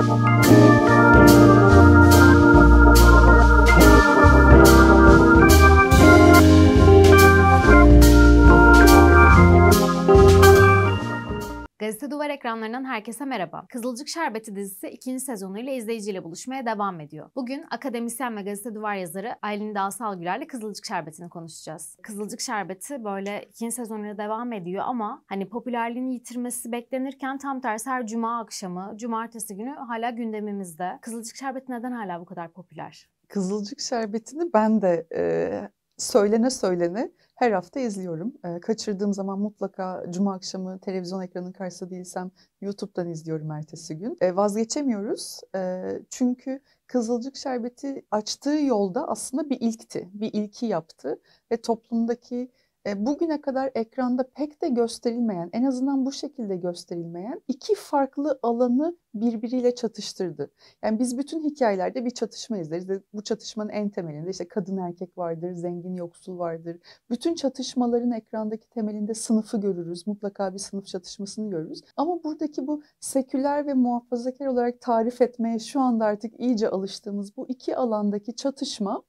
Música ekranlarından herkese merhaba. Kızılcık Şerbeti dizisi ikinci sezonuyla izleyiciyle buluşmaya devam ediyor. Bugün akademisyen ve gazete duvar yazarı Aylin Dağsal Güler'le Kızılcık Şerbeti'ni konuşacağız. Kızılcık Şerbeti böyle ikinci sezonuyla devam ediyor ama hani popülerliğini yitirmesi beklenirken tam tersi her cuma akşamı, cumartesi günü hala gündemimizde. Kızılcık Şerbeti neden hala bu kadar popüler? Kızılcık Şerbeti'ni ben de e, söylene söylene her hafta izliyorum. Ee, kaçırdığım zaman mutlaka cuma akşamı televizyon ekranının karşısında değilsem YouTube'dan izliyorum ertesi gün. Ee, vazgeçemiyoruz ee, çünkü Kızılcık Şerbeti açtığı yolda aslında bir ilkti, bir ilki yaptı ve toplumdaki e, bugüne kadar ekranda pek de gösterilmeyen, en azından bu şekilde gösterilmeyen iki farklı alanı birbiriyle çatıştırdı. Yani biz bütün hikayelerde bir çatışma izleriz. Bu çatışmanın en temelinde işte kadın erkek vardır, zengin yoksul vardır. Bütün çatışmaların ekrandaki temelinde sınıfı görürüz. Mutlaka bir sınıf çatışmasını görürüz. Ama buradaki bu seküler ve muhafazakar olarak tarif etmeye şu anda artık iyice alıştığımız bu iki alandaki çatışma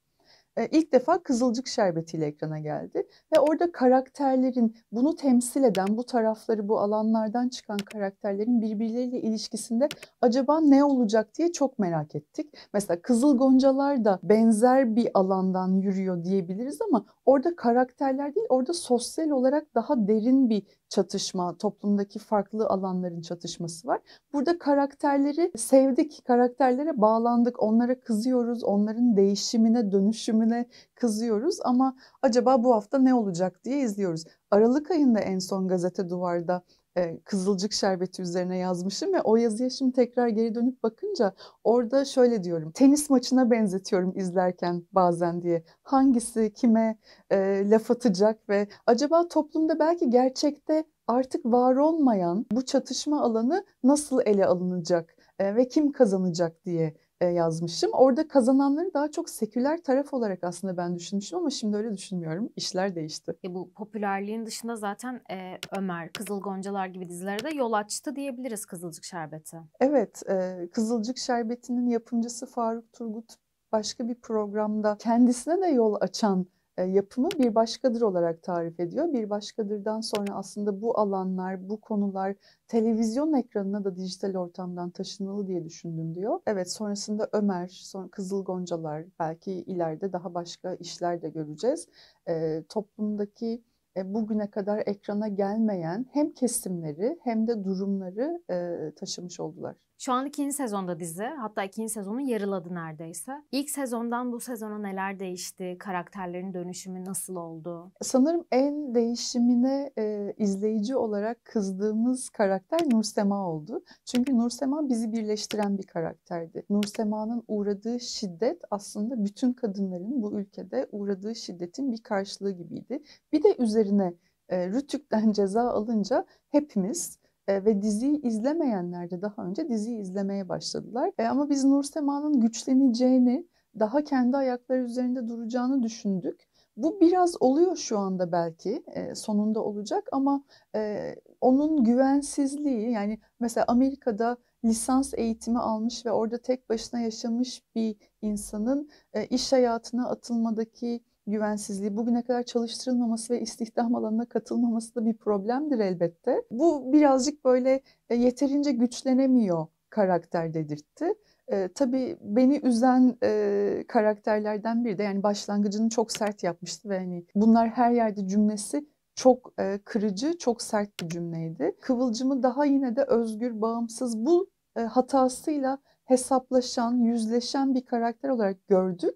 e, ilk defa Kızılcık Şerbeti'yle ekrana geldi. Ve orada karakterlerin bunu temsil eden, bu tarafları, bu alanlardan çıkan karakterlerin birbirleriyle ilişkisinde acaba ne olacak diye çok merak ettik. Mesela Kızıl Goncalar da benzer bir alandan yürüyor diyebiliriz ama orada karakterler değil, orada sosyal olarak daha derin bir çatışma, toplumdaki farklı alanların çatışması var. Burada karakterleri sevdik, karakterlere bağlandık, onlara kızıyoruz, onların değişimine, dönüşümüne kızıyoruz ama acaba bu hafta ne olacak diye izliyoruz. Aralık ayında en son gazete duvarda e, Kızılcık Şerbeti üzerine yazmışım ve o yazıya şimdi tekrar geri dönüp bakınca orada şöyle diyorum. Tenis maçına benzetiyorum izlerken bazen diye. Hangisi kime e, laf atacak ve acaba toplumda belki gerçekte artık var olmayan bu çatışma alanı nasıl ele alınacak? E, ve kim kazanacak diye e, yazmıştım Orada kazananları daha çok seküler taraf olarak aslında ben düşünmüşüm ama şimdi öyle düşünmüyorum. İşler değişti. Ya e, bu popülerliğin dışında zaten e, Ömer, Kızıl Goncalar gibi dizilere de yol açtı diyebiliriz Kızılcık Şerbeti. Evet, e, Kızılcık Şerbeti'nin yapımcısı Faruk Turgut başka bir programda kendisine de yol açan e, yapımı bir başkadır olarak tarif ediyor. Bir başkadırdan sonra aslında bu alanlar, bu konular televizyon ekranına da dijital ortamdan taşınmalı diye düşündüm diyor. Evet sonrasında Ömer, sonra Kızıl Goncalar, belki ileride daha başka işler de göreceğiz. E, toplumdaki e, bugüne kadar ekrana gelmeyen hem kesimleri hem de durumları e, taşımış oldular. Şu an ikinci sezonda dizi. Hatta ikinci sezonu yarıladı neredeyse. İlk sezondan bu sezona neler değişti? Karakterlerin dönüşümü nasıl oldu? Sanırım en değişimine e, izleyici olarak kızdığımız karakter Nursema oldu. Çünkü Nursema bizi birleştiren bir karakterdi. Nursema'nın uğradığı şiddet aslında bütün kadınların bu ülkede uğradığı şiddetin bir karşılığı gibiydi. Bir de üzerine e, Rütük'ten ceza alınca hepimiz e, ve diziyi izlemeyenler de daha önce diziyi izlemeye başladılar. E, ama biz Nur Sema'nın güçleneceğini, daha kendi ayakları üzerinde duracağını düşündük. Bu biraz oluyor şu anda belki e, sonunda olacak ama e, onun güvensizliği yani mesela Amerika'da lisans eğitimi almış ve orada tek başına yaşamış bir insanın e, iş hayatına atılmadaki güvensizliği, bugüne kadar çalıştırılmaması ve istihdam alanına katılmaması da bir problemdir elbette. Bu birazcık böyle e, yeterince güçlenemiyor karakter dedirtti. E, tabii beni üzen e, karakterlerden biri de yani başlangıcını çok sert yapmıştı ve hani bunlar her yerde cümlesi çok e, kırıcı, çok sert bir cümleydi. Kıvılcım'ı daha yine de özgür, bağımsız bu e, hatasıyla hesaplaşan, yüzleşen bir karakter olarak gördük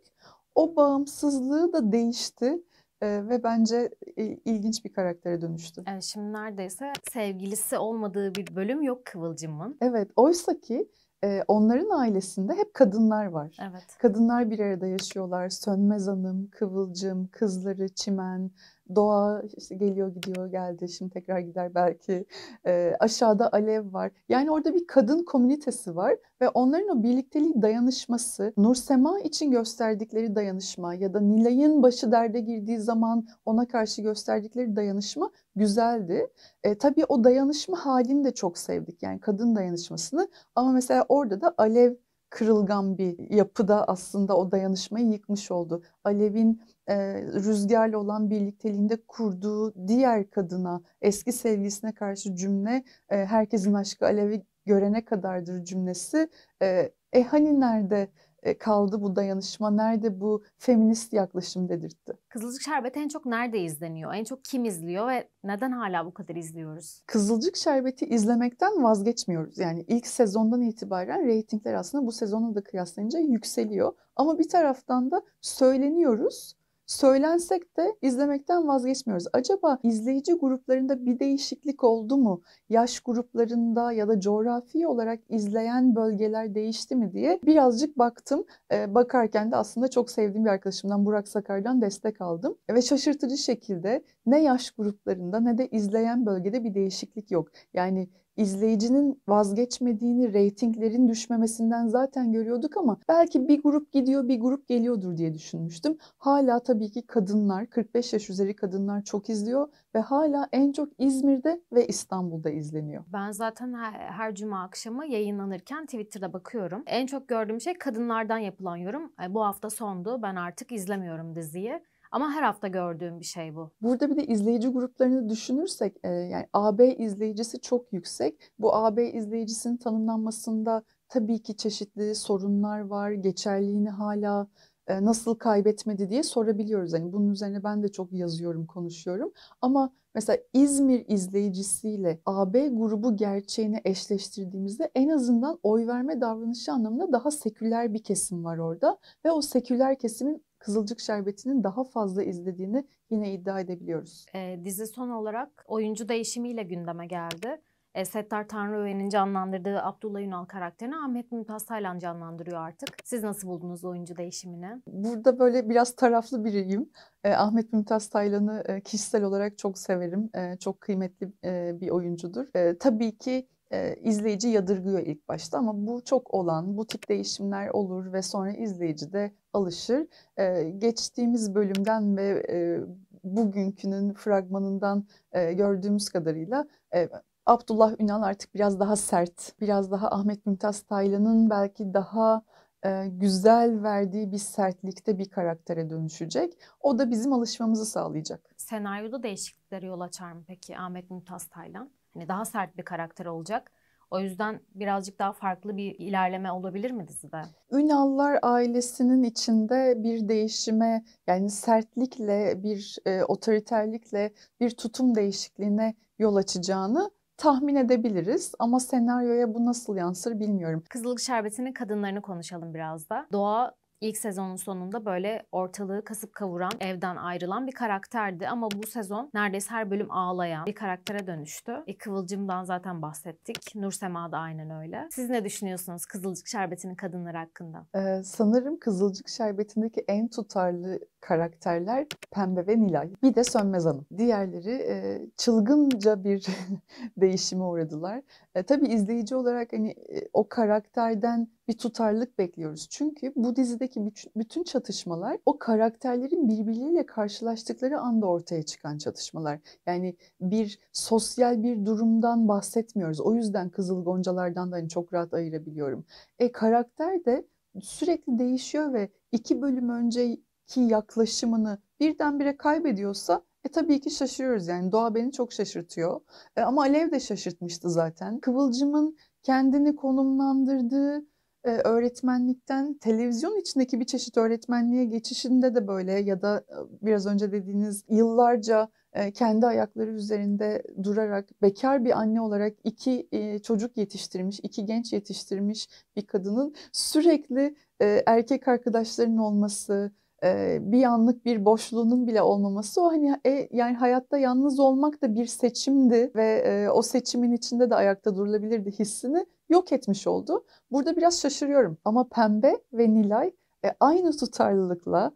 o bağımsızlığı da değişti e, ve bence e, ilginç bir karaktere dönüştü. Yani şimdi neredeyse sevgilisi olmadığı bir bölüm yok Kıvılcım'ın. Evet, oysa ki e, onların ailesinde hep kadınlar var. Evet. Kadınlar bir arada yaşıyorlar. Sönmez Hanım, Kıvılcım, kızları Çimen, doğa işte geliyor gidiyor geldi şimdi tekrar gider belki e, aşağıda alev var. Yani orada bir kadın komünitesi var ve onların o birlikteliği dayanışması Nursema için gösterdikleri dayanışma ya da Nilay'ın başı derde girdiği zaman ona karşı gösterdikleri dayanışma güzeldi. E, tabii o dayanışma halini de çok sevdik yani kadın dayanışmasını ama mesela orada da alev kırılgan bir yapıda aslında o dayanışmayı yıkmış oldu. Alev'in e, rüzgarla olan birlikteliğinde kurduğu diğer kadına, eski sevgilisine karşı cümle e, herkesin aşkı Alev'i görene kadardır cümlesi. E, e hani nerede? E, kaldı bu dayanışma? Nerede bu feminist yaklaşım dedirtti. Kızılcık Şerbeti en çok nerede izleniyor? En çok kim izliyor ve neden hala bu kadar izliyoruz? Kızılcık Şerbeti izlemekten vazgeçmiyoruz. Yani ilk sezondan itibaren reytingler aslında bu sezonla da kıyaslayınca yükseliyor. Ama bir taraftan da söyleniyoruz söylensek de izlemekten vazgeçmiyoruz. Acaba izleyici gruplarında bir değişiklik oldu mu? Yaş gruplarında ya da coğrafi olarak izleyen bölgeler değişti mi diye birazcık baktım. Ee, bakarken de aslında çok sevdiğim bir arkadaşımdan Burak Sakar'dan destek aldım. Ve şaşırtıcı şekilde ne yaş gruplarında ne de izleyen bölgede bir değişiklik yok. Yani izleyicinin vazgeçmediğini, reytinglerin düşmemesinden zaten görüyorduk ama belki bir grup gidiyor, bir grup geliyordur diye düşünmüştüm. Hala tabii ki kadınlar, 45 yaş üzeri kadınlar çok izliyor ve hala en çok İzmir'de ve İstanbul'da izleniyor. Ben zaten her, her cuma akşamı yayınlanırken Twitter'da bakıyorum. En çok gördüğüm şey kadınlardan yapılan yorum. Bu hafta sondu. Ben artık izlemiyorum diziyi. Ama her hafta gördüğüm bir şey bu. Burada bir de izleyici gruplarını düşünürsek e, yani AB izleyicisi çok yüksek. Bu AB izleyicisinin tanımlanmasında tabii ki çeşitli sorunlar var. Geçerliğini hala e, nasıl kaybetmedi diye sorabiliyoruz. Hani bunun üzerine ben de çok yazıyorum, konuşuyorum. Ama mesela İzmir izleyicisiyle AB grubu gerçeğini eşleştirdiğimizde en azından oy verme davranışı anlamında daha seküler bir kesim var orada ve o seküler kesimin Kızılcık Şerbeti'nin daha fazla izlediğini yine iddia edebiliyoruz. E, dizi son olarak oyuncu değişimiyle gündeme geldi. E, Settar Tanrıöven'in canlandırdığı Abdullah Yunal karakterini Ahmet Mümtaz Taylan canlandırıyor artık. Siz nasıl buldunuz oyuncu değişimini? Burada böyle biraz taraflı biriyim. E, Ahmet Mümtaz Taylan'ı e, kişisel olarak çok severim. E, çok kıymetli e, bir oyuncudur. E, tabii ki e, izleyici yadırgıyor ilk başta ama bu çok olan, bu tip değişimler olur ve sonra izleyici de alışır. E, geçtiğimiz bölümden ve e, bugünkünün fragmanından e, gördüğümüz kadarıyla e, Abdullah Ünal artık biraz daha sert, biraz daha Ahmet Mümtaz Taylan'ın belki daha e, güzel verdiği bir sertlikte bir karaktere dönüşecek. O da bizim alışmamızı sağlayacak. Senaryoda değişiklikleri yol açar mı peki Ahmet Mümtaz Taylan? Hani daha sert bir karakter olacak. O yüzden birazcık daha farklı bir ilerleme olabilir mi dizide? Ünallar ailesinin içinde bir değişime yani sertlikle bir e, otoriterlikle bir tutum değişikliğine yol açacağını tahmin edebiliriz ama senaryoya bu nasıl yansır bilmiyorum. Kızılık Şerbeti'nin kadınlarını konuşalım biraz da. Doğa ilk sezonun sonunda böyle ortalığı kasıp kavuran, evden ayrılan bir karakterdi. Ama bu sezon neredeyse her bölüm ağlayan bir karaktere dönüştü. E, Kıvılcım'dan zaten bahsettik. Nursema da aynen öyle. Siz ne düşünüyorsunuz Kızılcık Şerbeti'nin kadınları hakkında? Ee, sanırım Kızılcık Şerbeti'ndeki en tutarlı karakterler Pembe ve Nilay. Bir de Sönmez Hanım. Diğerleri e, çılgınca bir değişime uğradılar. E, tabii izleyici olarak hani e, o karakterden bir tutarlık bekliyoruz. Çünkü bu dizideki bütün çatışmalar o karakterlerin birbirleriyle karşılaştıkları anda ortaya çıkan çatışmalar. Yani bir sosyal bir durumdan bahsetmiyoruz. O yüzden Kızıl Goncalardan da hani çok rahat ayırabiliyorum. E karakter de sürekli değişiyor ve iki bölüm önce ki yaklaşımını birdenbire kaybediyorsa e tabii ki şaşırıyoruz yani doğa beni çok şaşırtıyor. E, ama Alev de şaşırtmıştı zaten. Kıvılcım'ın kendini konumlandırdığı e, öğretmenlikten televizyon içindeki bir çeşit öğretmenliğe geçişinde de böyle ya da e, biraz önce dediğiniz yıllarca e, kendi ayakları üzerinde durarak bekar bir anne olarak iki e, çocuk yetiştirmiş, iki genç yetiştirmiş bir kadının sürekli e, erkek arkadaşlarının olması, e, bir yanlık bir boşluğunun bile olmaması o hani e, yani hayatta yalnız olmak da bir seçimdi ve e, o seçimin içinde de ayakta durulabilirdi hissini yok etmiş oldu. Burada biraz şaşırıyorum ama Pembe ve Nilay e, aynı tutarlılıkla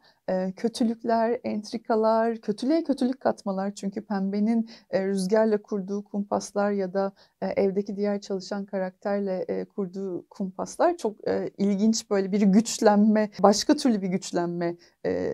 kötülükler, entrikalar, kötülüğe kötülük katmalar çünkü pembenin rüzgarla kurduğu kumpaslar ya da evdeki diğer çalışan karakterle e, kurduğu kumpaslar çok ilginç böyle bir güçlenme, başka türlü bir güçlenme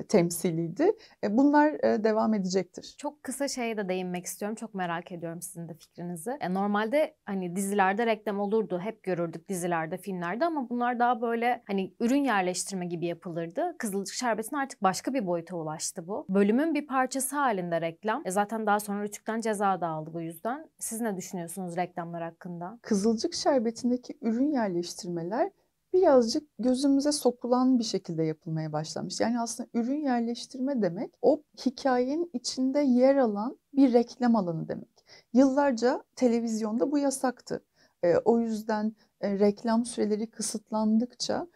temsiliydi. E, bunlar devam edecektir. Çok kısa şeye de değinmek istiyorum. Çok merak ediyorum sizin de fikrinizi. E, normalde hani dizilerde reklam olurdu. Hep görürdük dizilerde, filmlerde ama bunlar daha böyle hani ürün yerleştirme gibi yapılırdı. Kızılcık şerbetini artık artık başka bir boyuta ulaştı bu. Bölümün bir parçası halinde reklam. E zaten daha sonra Rütük'ten ceza da aldı bu yüzden. Siz ne düşünüyorsunuz reklamlar hakkında? Kızılcık şerbetindeki ürün yerleştirmeler birazcık gözümüze sokulan bir şekilde yapılmaya başlamış. Yani aslında ürün yerleştirme demek o hikayenin içinde yer alan bir reklam alanı demek. Yıllarca televizyonda bu yasaktı. E, o yüzden e, reklam süreleri kısıtlandıkça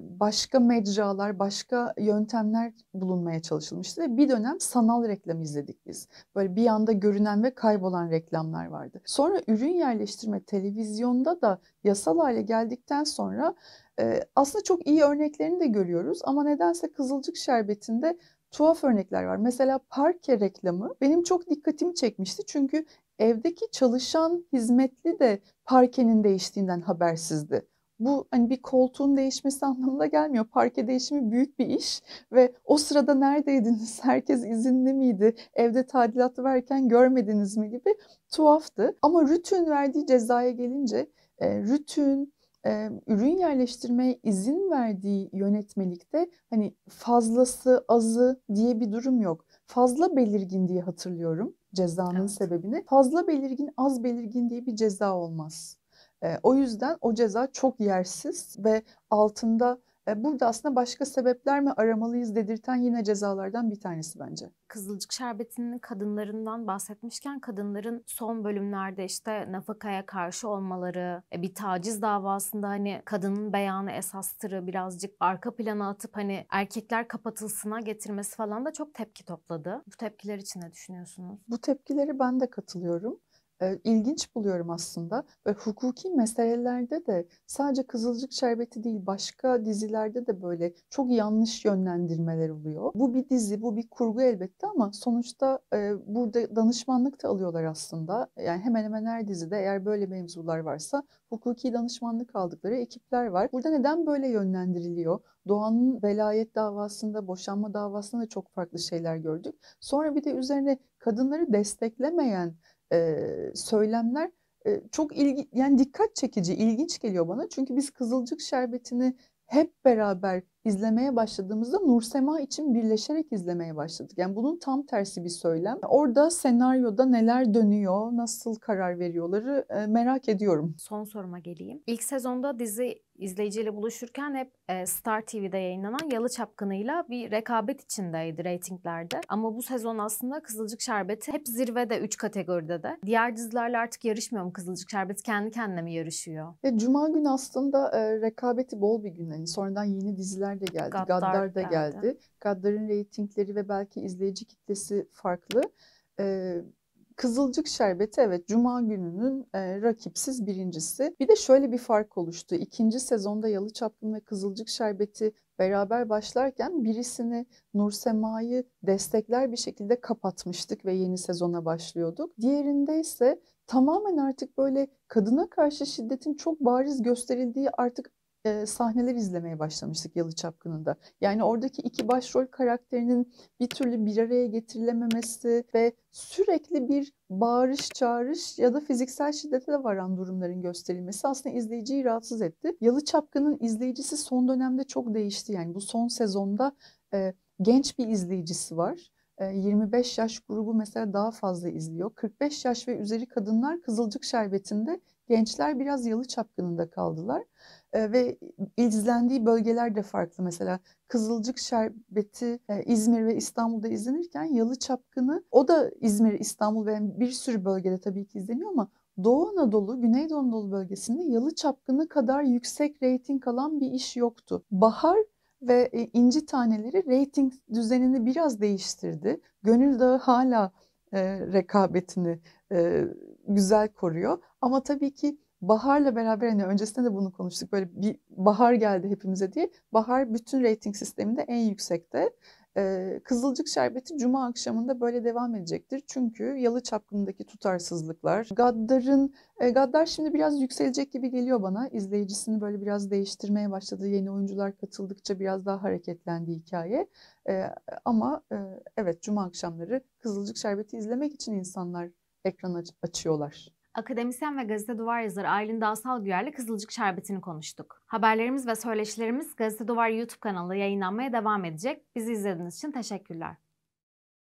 başka mecralar, başka yöntemler bulunmaya çalışılmıştı. Ve bir dönem sanal reklam izledik biz. Böyle bir anda görünen ve kaybolan reklamlar vardı. Sonra ürün yerleştirme televizyonda da yasal hale geldikten sonra aslında çok iyi örneklerini de görüyoruz ama nedense Kızılcık Şerbeti'nde tuhaf örnekler var. Mesela parke reklamı benim çok dikkatimi çekmişti. Çünkü evdeki çalışan hizmetli de parkenin değiştiğinden habersizdi bu hani bir koltuğun değişmesi anlamına gelmiyor. Parke değişimi büyük bir iş ve o sırada neredeydiniz? Herkes izinli miydi? Evde tadilat verken görmediniz mi gibi tuhaftı. Ama Rütün verdiği cezaya gelince e, Rütün e, ürün yerleştirmeye izin verdiği yönetmelikte hani fazlası azı diye bir durum yok. Fazla belirgin diye hatırlıyorum cezanın evet. sebebini. Fazla belirgin az belirgin diye bir ceza olmaz. O yüzden o ceza çok yersiz ve altında burada aslında başka sebepler mi aramalıyız dedirten yine cezalardan bir tanesi bence. Kızılcık Şerbeti'nin kadınlarından bahsetmişken kadınların son bölümlerde işte nafakaya karşı olmaları, e, bir taciz davasında hani kadının beyanı esastırı birazcık arka plana atıp hani erkekler kapatılsına getirmesi falan da çok tepki topladı. Bu tepkiler için ne düşünüyorsunuz? Bu tepkileri ben de katılıyorum e, ilginç buluyorum aslında. Ve hukuki meselelerde de sadece Kızılcık Şerbeti değil başka dizilerde de böyle çok yanlış yönlendirmeler oluyor. Bu bir dizi, bu bir kurgu elbette ama sonuçta e, burada danışmanlık da alıyorlar aslında. Yani hemen hemen her dizide eğer böyle mevzular varsa hukuki danışmanlık aldıkları ekipler var. Burada neden böyle yönlendiriliyor? Doğan'ın velayet davasında, boşanma davasında da çok farklı şeyler gördük. Sonra bir de üzerine kadınları desteklemeyen e, söylemler e, çok ilgi yani dikkat çekici, ilginç geliyor bana. Çünkü biz kızılcık şerbetini hep beraber izlemeye başladığımızda Nursema için birleşerek izlemeye başladık. Yani bunun tam tersi bir söylem. Orada senaryoda neler dönüyor, nasıl karar veriyorları e, merak ediyorum. Son soruma geleyim. İlk sezonda dizi izleyiciyle buluşurken hep e, Star TV'de yayınlanan Yalı Çapkını'yla bir rekabet içindeydi reytinglerde. Ama bu sezon aslında Kızılcık Şerbeti hep zirvede 3 kategoride de. Diğer dizilerle artık yarışmıyor mu Kızılcık Şerbeti? Kendi kendine mi yarışıyor? E, Cuma günü aslında e, rekabeti bol bir gün. Yani sonradan yeni diziler şeyler de geldi. Gaddar, Gaddar da geldi. geldi. Gaddar'ın reytingleri ve belki izleyici kitlesi farklı. Ee, Kızılcık Şerbeti evet Cuma gününün e, rakipsiz birincisi. Bir de şöyle bir fark oluştu. İkinci sezonda Yalı Çapkın ve Kızılcık Şerbeti beraber başlarken birisini Nursema'yı destekler bir şekilde kapatmıştık ve yeni sezona başlıyorduk. Diğerinde ise tamamen artık böyle kadına karşı şiddetin çok bariz gösterildiği artık e, sahneler izlemeye başlamıştık Yalı Çapkını'nda. Yani oradaki iki başrol karakterinin bir türlü bir araya getirilememesi ve sürekli bir bağırış, çağırış ya da fiziksel şiddete de varan durumların gösterilmesi aslında izleyiciyi rahatsız etti. Yalı Çapkın'ın izleyicisi son dönemde çok değişti. Yani bu son sezonda e, genç bir izleyicisi var. 25 e, yaş grubu mesela daha fazla izliyor. 45 yaş ve üzeri kadınlar Kızılcık Şerbeti'nde, gençler biraz Yalı Çapkını'nda kaldılar. Ee, ve izlendiği bölgeler de farklı. Mesela Kızılcık Şerbeti e, İzmir ve İstanbul'da izlenirken Yalı Çapkını o da İzmir, İstanbul ve bir sürü bölgede tabii ki izleniyor ama Doğu Anadolu, Güneydoğu Anadolu bölgesinde Yalı Çapkını kadar yüksek reyting alan bir iş yoktu. Bahar ve e, inci taneleri reyting düzenini biraz değiştirdi. Gönül Dağı hala e, rekabetini e, güzel koruyor. Ama tabii ki Bahar'la beraber hani öncesinde de bunu konuştuk. Böyle bir bahar geldi hepimize diye. Bahar bütün reyting sisteminde en yüksekte. Ee, Kızılcık Şerbeti Cuma akşamında böyle devam edecektir. Çünkü Yalı Çapkını'ndaki tutarsızlıklar. Gaddar'ın, e, Gaddar şimdi biraz yükselecek gibi geliyor bana. İzleyicisini böyle biraz değiştirmeye başladı. Yeni oyuncular katıldıkça biraz daha hareketlendi hikaye. E, ama e, evet Cuma akşamları Kızılcık Şerbeti izlemek için insanlar ekran aç açıyorlar akademisyen ve gazete duvar yazarı Aylin Dağsal Güyer'le Kızılcık Şerbeti'ni konuştuk. Haberlerimiz ve söyleşilerimiz Gazete Duvar YouTube Kanalı'nda yayınlanmaya devam edecek. Bizi izlediğiniz için teşekkürler.